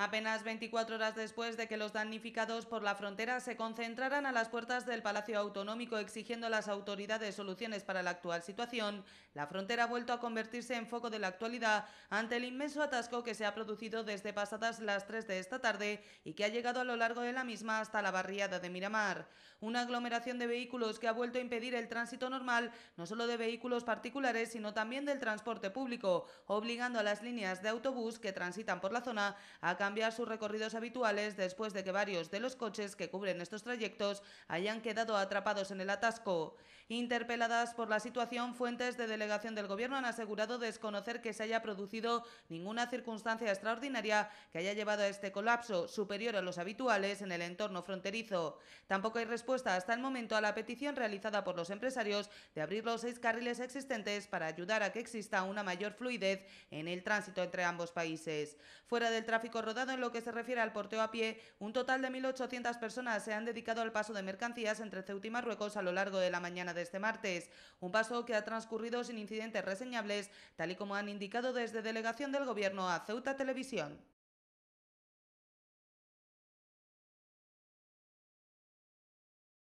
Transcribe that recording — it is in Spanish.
Apenas 24 horas después de que los damnificados por la frontera se concentraran a las puertas del Palacio Autonómico exigiendo a las autoridades soluciones para la actual situación, la frontera ha vuelto a convertirse en foco de la actualidad ante el inmenso atasco que se ha producido desde pasadas las 3 de esta tarde y que ha llegado a lo largo de la misma hasta la barriada de Miramar. Una aglomeración de vehículos que ha vuelto a impedir el tránsito normal, no solo de vehículos particulares, sino también del transporte público, obligando a las líneas de autobús que transitan por la zona a cambiar cambiar sus recorridos habituales después de que varios de los coches que cubren estos trayectos hayan quedado atrapados en el atasco. Interpeladas por la situación, fuentes de delegación del Gobierno han asegurado desconocer que se haya producido ninguna circunstancia extraordinaria que haya llevado a este colapso superior a los habituales en el entorno fronterizo. Tampoco hay respuesta hasta el momento a la petición realizada por los empresarios de abrir los seis carriles existentes para ayudar a que exista una mayor fluidez en el tránsito entre ambos países. Fuera del tráfico rodado, en lo que se refiere al porteo a pie, un total de 1.800 personas se han dedicado al paso de mercancías entre Ceuta y Marruecos a lo largo de la mañana de este martes. Un paso que ha transcurrido sin incidentes reseñables, tal y como han indicado desde delegación del Gobierno a Ceuta Televisión.